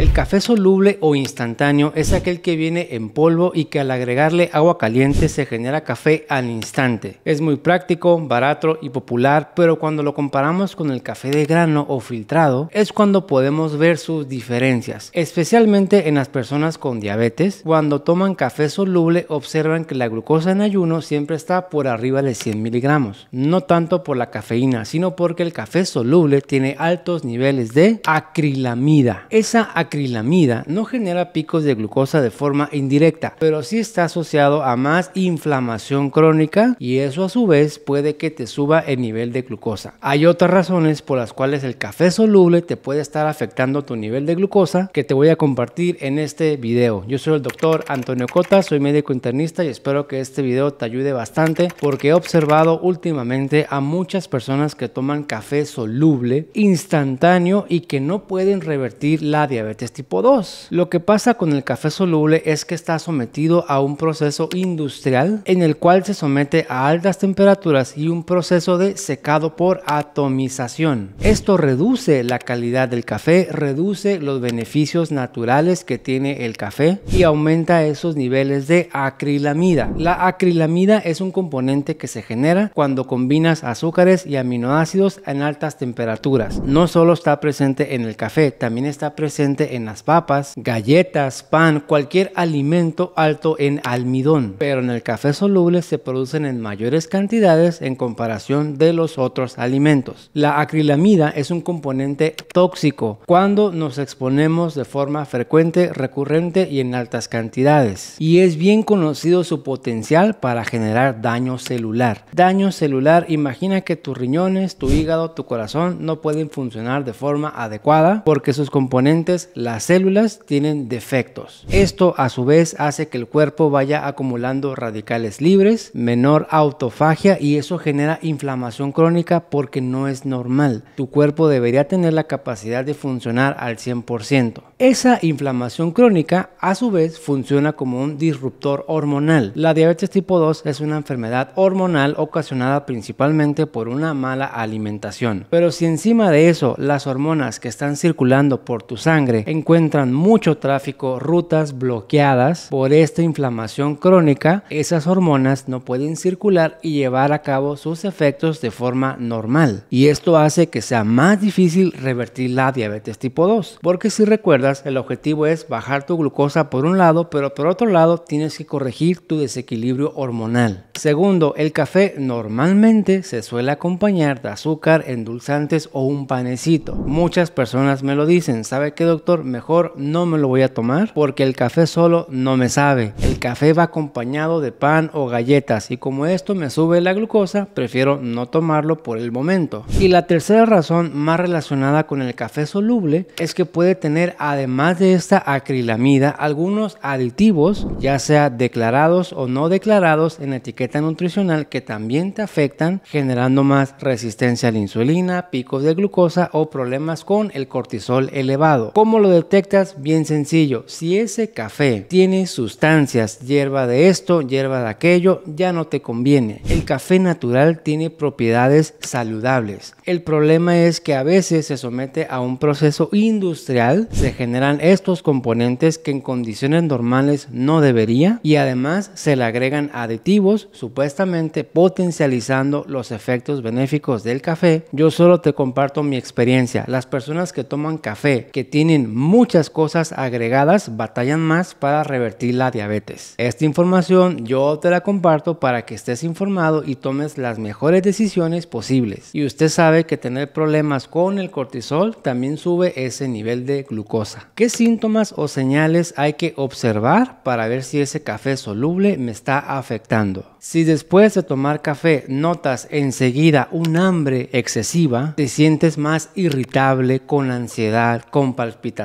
El café soluble o instantáneo es aquel que viene en polvo y que al agregarle agua caliente se genera café al instante. Es muy práctico, barato y popular, pero cuando lo comparamos con el café de grano o filtrado es cuando podemos ver sus diferencias, especialmente en las personas con diabetes. Cuando toman café soluble observan que la glucosa en ayuno siempre está por arriba de 100 miligramos, no tanto por la cafeína, sino porque el café soluble tiene altos niveles de acrilamida. Esa acrilamida no genera picos de glucosa de forma indirecta, pero sí está asociado a más inflamación crónica y eso a su vez puede que te suba el nivel de glucosa. Hay otras razones por las cuales el café soluble te puede estar afectando tu nivel de glucosa que te voy a compartir en este video. Yo soy el doctor Antonio Cota, soy médico internista y espero que este video te ayude bastante porque he observado últimamente a muchas personas que toman café soluble instantáneo y que no pueden revertir la diabetes tipo 2. Lo que pasa con el café soluble es que está sometido a un proceso industrial en el cual se somete a altas temperaturas y un proceso de secado por atomización. Esto reduce la calidad del café, reduce los beneficios naturales que tiene el café y aumenta esos niveles de acrilamida. La acrilamida es un componente que se genera cuando combinas azúcares y aminoácidos en altas temperaturas. No solo está presente en el café, también está presente en las papas, galletas, pan, cualquier alimento alto en almidón, pero en el café soluble se producen en mayores cantidades en comparación de los otros alimentos. La acrilamida es un componente tóxico cuando nos exponemos de forma frecuente, recurrente y en altas cantidades. Y es bien conocido su potencial para generar daño celular. Daño celular, imagina que tus riñones, tu hígado, tu corazón no pueden funcionar de forma adecuada porque sus componentes las células tienen defectos. Esto a su vez hace que el cuerpo vaya acumulando radicales libres, menor autofagia y eso genera inflamación crónica porque no es normal. Tu cuerpo debería tener la capacidad de funcionar al 100%. Esa inflamación crónica a su vez funciona como un disruptor hormonal. La diabetes tipo 2 es una enfermedad hormonal ocasionada principalmente por una mala alimentación. Pero si encima de eso las hormonas que están circulando por tu sangre encuentran mucho tráfico, rutas bloqueadas por esta inflamación crónica, esas hormonas no pueden circular y llevar a cabo sus efectos de forma normal. Y esto hace que sea más difícil revertir la diabetes tipo 2, porque si recuerdas, el objetivo es bajar tu glucosa por un lado, pero por otro lado tienes que corregir tu desequilibrio hormonal. Segundo, el café normalmente se suele acompañar de azúcar, endulzantes o un panecito. Muchas personas me lo dicen, ¿sabe qué doctor? mejor no me lo voy a tomar porque el café solo no me sabe. El café va acompañado de pan o galletas y como esto me sube la glucosa, prefiero no tomarlo por el momento. Y la tercera razón más relacionada con el café soluble es que puede tener además de esta acrilamida algunos aditivos, ya sea declarados o no declarados en etiqueta nutricional que también te afectan generando más resistencia a la insulina, picos de glucosa o problemas con el cortisol elevado. Como lo detectas? Bien sencillo. Si ese café tiene sustancias, hierba de esto, hierba de aquello, ya no te conviene. El café natural tiene propiedades saludables. El problema es que a veces se somete a un proceso industrial, se generan estos componentes que en condiciones normales no debería y además se le agregan aditivos supuestamente potencializando los efectos benéficos del café. Yo solo te comparto mi experiencia. Las personas que toman café, que tienen muchas cosas agregadas batallan más para revertir la diabetes. Esta información yo te la comparto para que estés informado y tomes las mejores decisiones posibles. Y usted sabe que tener problemas con el cortisol también sube ese nivel de glucosa. ¿Qué síntomas o señales hay que observar para ver si ese café soluble me está afectando? Si después de tomar café notas enseguida un hambre excesiva, te sientes más irritable, con ansiedad, con palpitaciones,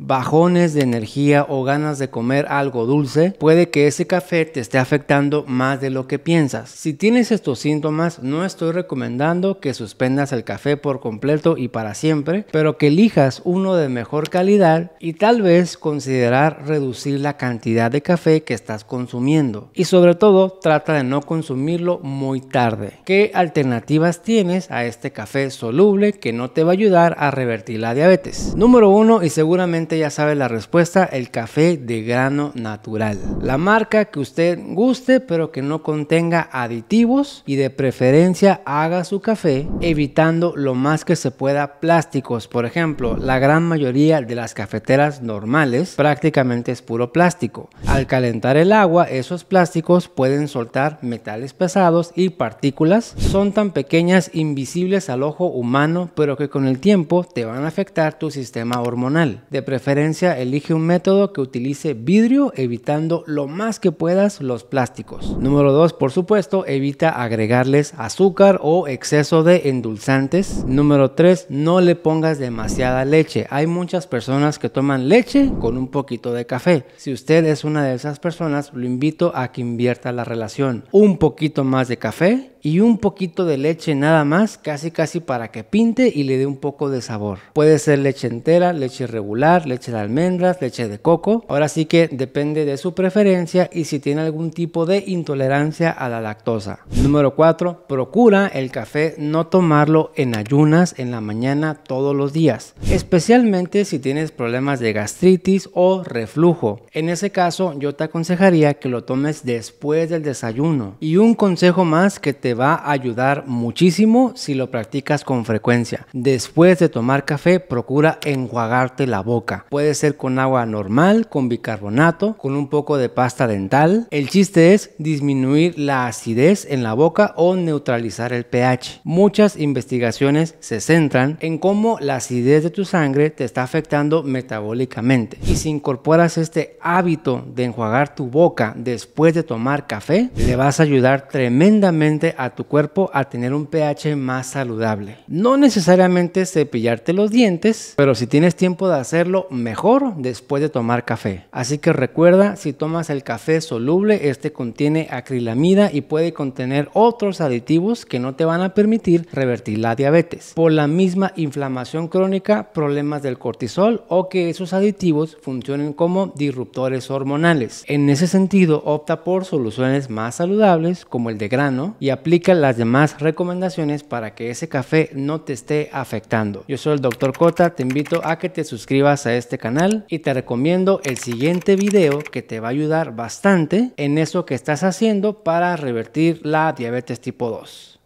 bajones de energía o ganas de comer algo dulce, puede que ese café te esté afectando más de lo que piensas. Si tienes estos síntomas, no estoy recomendando que suspendas el café por completo y para siempre, pero que elijas uno de mejor calidad y tal vez considerar reducir la cantidad de café que estás consumiendo. Y sobre todo, trata de no consumirlo muy tarde. ¿Qué alternativas tienes a este café soluble que no te va a ayudar a revertir la diabetes? Número 1 y seguramente ya sabe la respuesta, el café de grano natural. La marca que usted guste pero que no contenga aditivos y de preferencia haga su café evitando lo más que se pueda plásticos. Por ejemplo, la gran mayoría de las cafeteras normales prácticamente es puro plástico. Al calentar el agua, esos plásticos pueden soltar metales pesados y partículas. Son tan pequeñas invisibles al ojo humano pero que con el tiempo te van a afectar tu sistema hormonal de preferencia, elige un método que utilice vidrio, evitando lo más que puedas los plásticos. Número 2, por supuesto, evita agregarles azúcar o exceso de endulzantes. Número 3, no le pongas demasiada leche. Hay muchas personas que toman leche con un poquito de café. Si usted es una de esas personas, lo invito a que invierta la relación. Un poquito más de café y un poquito de leche nada más, casi casi para que pinte y le dé un poco de sabor. Puede ser leche entera, leche regular, leche de almendras, leche de coco. Ahora sí que depende de su preferencia y si tiene algún tipo de intolerancia a la lactosa. Número 4. Procura el café no tomarlo en ayunas en la mañana todos los días, especialmente si tienes problemas de gastritis o reflujo. En ese caso yo te aconsejaría que lo tomes después del desayuno. Y un consejo más que te va a ayudar muchísimo si lo practicas con frecuencia. Después de tomar café, procura enjuagar la boca. Puede ser con agua normal, con bicarbonato, con un poco de pasta dental. El chiste es disminuir la acidez en la boca o neutralizar el pH. Muchas investigaciones se centran en cómo la acidez de tu sangre te está afectando metabólicamente. Y si incorporas este hábito de enjuagar tu boca después de tomar café, le vas a ayudar tremendamente a tu cuerpo a tener un pH más saludable. No necesariamente cepillarte los dientes, pero si tienes tiempo de hacerlo mejor después de tomar café. Así que recuerda, si tomas el café soluble, este contiene acrilamida y puede contener otros aditivos que no te van a permitir revertir la diabetes. Por la misma inflamación crónica, problemas del cortisol o que esos aditivos funcionen como disruptores hormonales. En ese sentido, opta por soluciones más saludables como el de grano y aplica las demás recomendaciones para que ese café no te esté afectando. Yo soy el doctor Cota, te invito a que te suscribas a este canal y te recomiendo el siguiente video que te va a ayudar bastante en eso que estás haciendo para revertir la diabetes tipo 2.